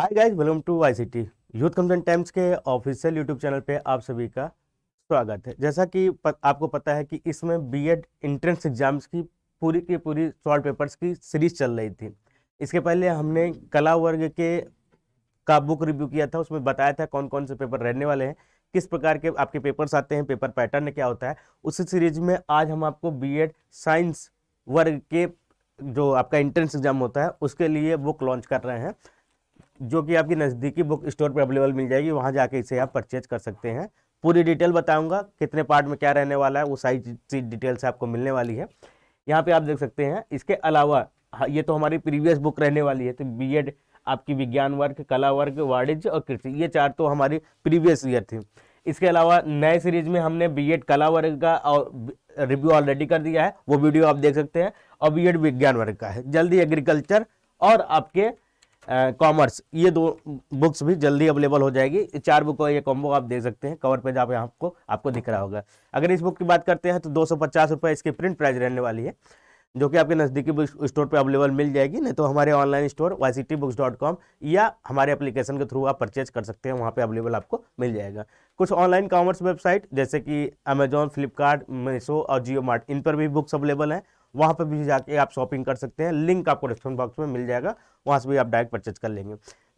hi guys welcome to ICT youth concern times के official YouTube channel पे आप सभी का स्वागत है जैसा कि पत, आपको पता है कि इसमें बीएड एंट्रेंस एग्जाम्स की पूरी की पूरी शॉर्ट पेपर्स की सीरीज चल रही थी इसके पहले हमने कला वर्ग के का बुक रिव्यू किया था उसमें बताया था कौन कौन से पेपर रहने वाले हैं किस प्रकार के आपके पेपर्स आते हैं पेपर पैटर्न क्या होता है उसी सीरीज में आज हम आपको बी साइंस वर्ग के जो आपका एंट्रेंस एग्जाम होता है उसके लिए बुक लॉन्च कर रहे हैं जो कि आपकी नज़दीकी बुक स्टोर पर अवेलेबल मिल जाएगी वहाँ जाके इसे आप परचेज कर सकते हैं पूरी डिटेल बताऊँगा कितने पार्ट में क्या रहने वाला है वो सारी चीज डिटेल्स आपको मिलने वाली है यहाँ पर आप देख सकते हैं इसके अलावा हाँ, ये तो हमारी प्रीवियस बुक रहने वाली है तो बी आपकी विज्ञान वर्ग कला वर्ग वाणिज्य और कृषि ये चार तो हमारी प्रीवियस ईयर थी इसके अलावा नए सीरीज में हमने बीएड कला वर्ग का और रिव्यू ऑलरेडी कर दिया है वो वीडियो आप देख सकते हैं और बीएड विज्ञान वर्ग का है जल्दी एग्रीकल्चर और आपके कॉमर्स ये दो बुक्स भी जल्दी अवेलेबल हो जाएगी चार बुक ये कॉम्बो आप देख सकते हैं कवर पेज आप आपको आपको दिख रहा होगा अगर इस बुक की बात करते हैं तो दो सौ इसकी प्रिंट प्राइस रहने वाली है जो कि आपके नज़दीकी बुक स्टोर पर अवेलेबल मिल जाएगी नहीं तो हमारे ऑनलाइन स्टोर वाई या हमारे एप्लीकेशन के थ्रू आप परचेज कर सकते हैं वहाँ पे अवेलेबल आपको मिल जाएगा कुछ ऑनलाइन कॉमर्स वेबसाइट जैसे कि अमेजॉन फ्लिपकार्ट मीशो और जियो मार्ट इन पर भी बुक्स अवेलेबल हैं वहाँ पर भी जाके आप शॉपिंग कर सकते हैं लिंक आपको डिस्क्रिप्शन बॉक्स में मिल जाएगा वहाँ से भी आप डायरेक्ट परचेज कर लेंगे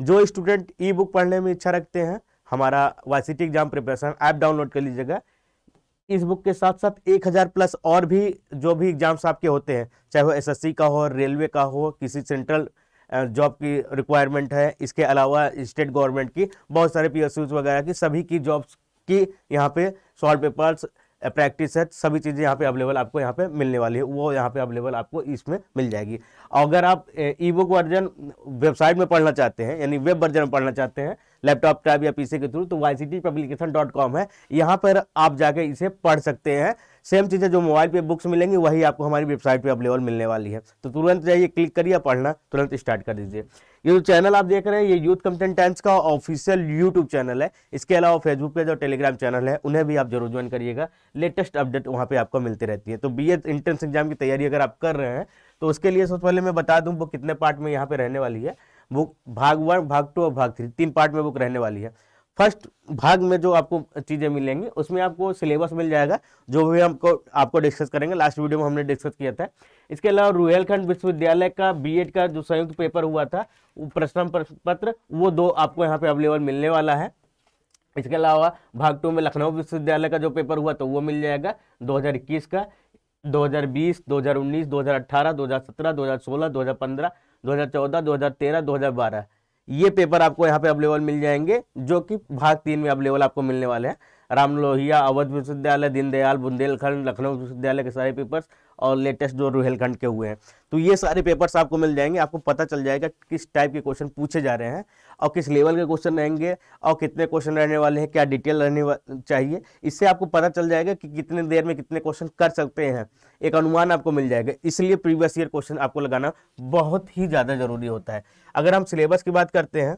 जो स्टूडेंट ई बुक पढ़ने में इच्छा रखते हैं हमारा Y exam preparation app download कर लीजिएगा इस बुक के साथ साथ एक हज़ार प्लस और भी जो भी एग्जाम्स आपके होते हैं चाहे वो एसएससी का हो रेलवे का हो किसी सेंट्रल जॉब की रिक्वायरमेंट है इसके अलावा स्टेट गवर्नमेंट की बहुत सारे पी वगैरह की सभी की जॉब्स की यहाँ पे सॉल्व पेपर्स प्रैक्टिस सेट सभी चीज़ें यहाँ पे अवेलेबल आपको यहाँ पे मिलने वाली है वो यहाँ पे अवेलेबल आपको इसमें मिल जाएगी अगर आप ई बुक वर्जन वेबसाइट में पढ़ना चाहते हैं यानी वेब वर्जन में पढ़ना चाहते हैं लैपटॉप ट्राइब या पीसी के थ्रू तो वाई पब्लिकेशन डॉट कॉम है यहाँ पर आप जाके इसे पढ़ सकते हैं सेम चीज़ें जो मोबाइल पे बुक्स मिलेंगी वही आपको हमारी वेबसाइट पे अवेलेबल मिलने वाली है तो तुरंत जाइए क्लिक करिए पढ़ना तुरंत स्टार्ट कर दीजिए ये जो चैनल आप देख रहे हैं ये यूथ कंटेंट टाइम्स का ऑफिशियल यूट्यूब चैनल है इसके अलावा फेसबुक पेज और टेलीग्राम चैनल है उन्हें भी आप जरूर ज्वाइन करिएगा लेटेस्ट अपडेट वहाँ पे आपको मिलती रहती है तो बी एंट्रेंस एग्जाम की तैयारी अगर आप कर रहे हैं तो उसके लिए सबसे पहले मैं बता दूँ वो कितने पार्ट में यहाँ पे रहने वाली है बुक भाग वन भाग टू और भाग थ्री तीन पार्ट में बुक रहने वाली है फर्स्ट भाग में जो आपको चीज़ें मिलेंगी उसमें आपको सिलेबस मिल जाएगा जो भी हमको आपको डिस्कस करेंगे लास्ट वीडियो में हमने डिस्कस किया था इसके अलावा रुहेलखंड विश्वविद्यालय का बीएड का जो संयुक्त पेपर हुआ था वो प्रश्न पत्र वो दो आपको यहाँ पे अवेलेबल मिलने वाला है इसके अलावा भाग टू में लखनऊ विश्वविद्यालय का जो पेपर हुआ तो वो मिल जाएगा दो का 2020, 2019, 2018, 2017, 2016, 2015 2014, 2013, 2012 ये पेपर आपको यहाँ पे अवेलेबल मिल जाएंगे जो कि भाग तीन में अवेलेबल आपको मिलने वाले हैं राम लोहिया अवध विश्वविद्यालय दीनदयाल बुंदेलखंड लखनऊ विश्वविद्यालय के सारे पेपर्स और लेटेस्ट जो रोहेलखंड के हुए हैं तो ये सारे पेपर्स आपको मिल जाएंगे आपको पता चल जाएगा किस टाइप के क्वेश्चन पूछे जा रहे हैं और किस लेवल के क्वेश्चन रहेंगे और कितने क्वेश्चन रहने वाले हैं क्या डिटेल रहने चाहिए इससे आपको पता चल जाएगा कि कितने देर में कितने क्वेश्चन कर सकते हैं एक अनुमान आपको मिल जाएगा इसलिए प्रीवियस ईयर क्वेश्चन आपको लगाना बहुत ही ज़्यादा ज़रूरी होता है अगर हम सिलेबस की बात करते हैं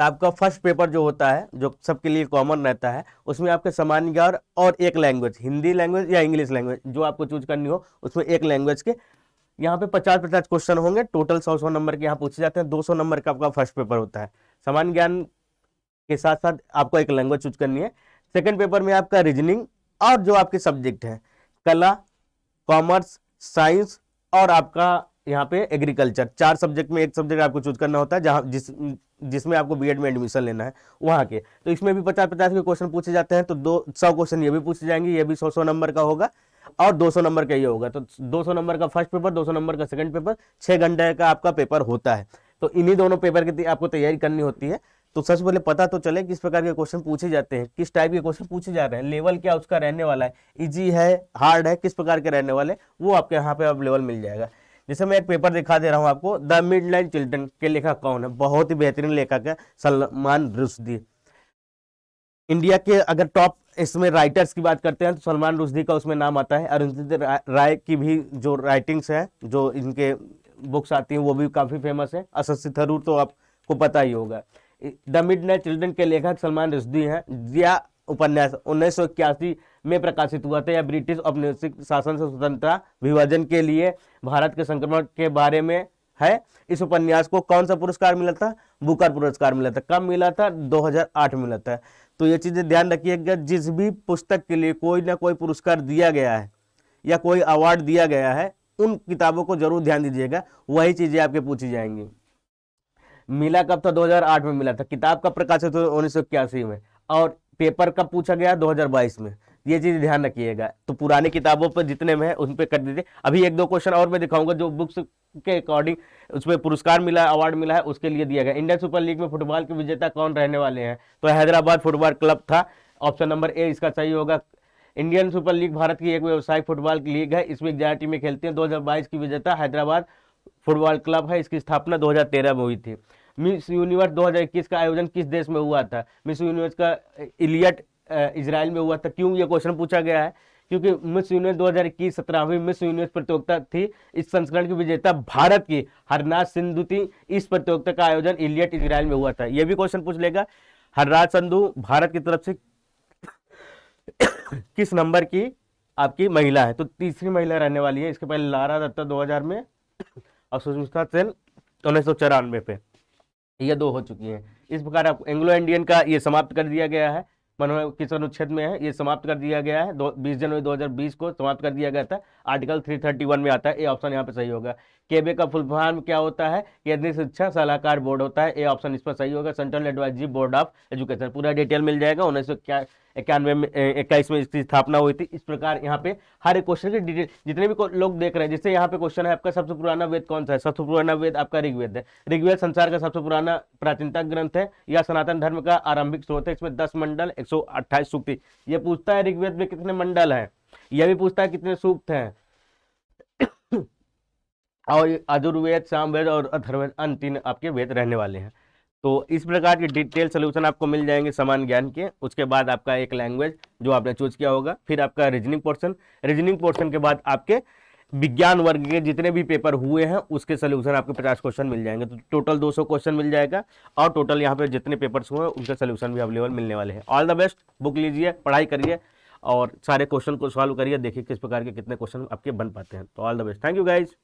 तो आपका फर्स्ट पेपर जो होता है जो सबके लिए कॉमन रहता है उसमें आपके सामान्य ज्ञान और एक लैंग्वेज हिंदी लैंग्वेज या इंग्लिश लैंग्वेज जो आपको चूज करनी हो उसमें एक लैंग्वेज के यहाँ पे पचास पचास क्वेश्चन होंगे टोटल सौ सौ नंबर के यहाँ पूछे जाते हैं दो सौ नंबर का आपका फर्स्ट पेपर होता है सामान्य ज्ञान के साथ साथ आपको एक लैंग्वेज चूज करनी है सेकेंड पेपर में आपका रीजनिंग और जो आपके सब्जेक्ट हैं कला कॉमर्स साइंस और आपका यहाँ पे एग्रीकल्चर चार सब्जेक्ट में एक सब्जेक्ट आपको चूज करना होता है जहाँ जिस जिसमें आपको बीएड में एडमिशन लेना है वहाँ के तो इसमें भी पचास पचास के क्वेश्चन पूछे जाते हैं तो दो सौ क्वेश्चन ये भी पूछे जाएंगे ये भी सौ सौ नंबर का होगा और दो सौ नंबर का ये होगा तो दो सौ नंबर का फर्स्ट पेपर दो सौ नंबर का सेकंड पेपर छः घंटे का आपका पेपर होता है तो इन्हीं दोनों पेपर की आपको तैयारी करनी होती है तो सबसे पहले पता तो चले किस प्रकार के क्वेश्चन पूछे जाते हैं किस टाइप के क्वेश्चन पूछे जा रहे हैं लेवल क्या उसका रहने वाला है इजी है हार्ड है किस प्रकार के रहने वाले वो आपके यहाँ पे अब लेवल मिल जाएगा जैसे मैं एक पेपर दिखा दे रहा हूँ आपको द मिड लाइन चिल्ड्रन के लेखक कौन है बहुत ही बेहतरीन लेखक है सलमान रुशदी इंडिया के अगर टॉप इसमें राइटर्स की बात करते हैं तो सलमान रुशदी का उसमें नाम आता है अरुंधति राय की भी जो राइटिंग्स हैं जो इनके बुक्स आती हैं वो भी काफ़ी फेमस है असस्सी थरूर तो आपको पता ही होगा द मिड चिल्ड्रन के लेखक सलमान रुशदी हैं जिया उपन्यास उन्नीस में प्रकाशित हुआ था या ब्रिटिश औपनिवेशिक शासन से स्वतंत्रता विभाजन के लिए भारत के संक्रमण के बारे में है इस उपन्यास को कौन सा पुरस्कार मिला था बुकर पुरस्कार मिला था कब मिला था 2008 में मिला था तो ये चीज़ें ध्यान रखिएगा जिस भी पुस्तक के लिए कोई ना कोई पुरस्कार दिया गया है या कोई अवार्ड दिया गया है उन किताबों को जरूर ध्यान दीजिएगा वही चीज़ें आपके पूछी जाएंगी मिला कब था 2008 में मिला था किताब कब प्रकाशित हुआ उन्नीस में और पेपर कब पूछा गया 2022 में ये चीज़ ध्यान रखिएगा तो पुरानी किताबों पर जितने में है उन पर कर दीजिए अभी एक दो क्वेश्चन और मैं दिखाऊंगा जो बुक्स के अकॉर्डिंग उसमें पुरस्कार मिला है अवार्ड मिला है उसके लिए दिया गया इंडियन सुपर लीग में फुटबॉल के विजेता कौन रहने वाले हैं तो हैदराबाद फुटबॉल क्लब था ऑप्शन नंबर ए इसका सही होगा इंडियन सुपर लीग भारत की एक व्यवसायिक फुटबॉल लीग है इसमें ग्यारह टीमें खेलते हैं दो की विजेता हैदराबाद फुटबॉल क्लब है इसकी स्थापना दो में हुई थी मिस यूनिवर्स 2021 का आयोजन किस देश में हुआ था मिस यूनिवर्स का इलियट इसराइल में हुआ था क्यों ये क्वेश्चन पूछा गया है क्योंकि मिस यूनिवर्स दो हजार इक्कीस सत्रहवीं मिस यूनिवर्स प्रतियोगिता थी इस संस्करण की विजेता भारत की हरनाज सिंधु थी इस प्रतियोगिता का आयोजन इलियट इसराइल में हुआ था यह भी क्वेश्चन पूछ लेगा हरराज संधु भारत की तरफ से किस नंबर की आपकी महिला है तो तीसरी महिला रहने वाली है इसके पहले लारा दत्ता 2000 में और सुष्मिता सेन उन्नीस सौ चौरानवे पे यह दो हो चुकी है इस प्रकार आप एंग्लो इंडियन का ये समाप्त कर दिया गया है मनोहर किस अनुच्छेद में है ये समाप्त कर दिया गया है दो बीस जनवरी 2020 को समाप्त कर दिया गया था आर्टिकल 331 में आता है ये ऑप्शन यहाँ पे सही होगा केबे का फुल फॉर्म क्या होता है केंद्रीय शिक्षा सलाहकार बोर्ड होता है ए ऑप्शन इस पर सही होगा Central Advisory Board of Education पूरा डिटेल मिल जाएगा उन्नीस सौ इक्यानवे में इक्कीस में इसकी स्थापना हुई थी इस प्रकार यहाँ पे हर एक क्वेश्चन की डिटेल जितने भी लोग देख रहे हैं जैसे यहाँ पे क्वेश्चन है आपका सबसे पुराना वेद कौन सा है सबसे पुराना वेद आपका ऋग्वेद है ऋग्वेद संसार का सबसे पुराना प्राचीनता ग्रंथ है या सनातन धर्म का आरंभिक स्रोत है इसमें दस मंडल एक सौ सूक्ति ये पूछता है ऋग्वेद में कितने मंडल है यह भी पूछता है कितने सूक्त हैं और आयुर्वेद सामवेद और अथर्वेद अन्य तीन आपके वेद रहने वाले हैं तो इस प्रकार के डिटेल सोल्यूशन आपको मिल जाएंगे समान ज्ञान के उसके बाद आपका एक लैंग्वेज जो आपने चूज किया होगा फिर आपका रीजनिंग पोर्शन रीजनिंग पोर्शन के बाद आपके विज्ञान वर्ग के जितने भी पेपर हुए हैं उसके सोल्यूशन आपके पचास क्वेश्चन मिल जाएंगे तो टोटल 200 क्वेश्चन मिल जाएगा और टोटल यहाँ पे जितने पेपर्स हुए हैं उनके सोल्यूशन भी अवेलेबल मिलने वाले हैं ऑल द बेस्ट बुक लीजिए पढ़ाई करिए और सारे क्वेश्चन को सॉल्व करिए देखिए किस प्रकार के कितने क्वेश्चन आपके बन पाते हैं तो all the best thank you guys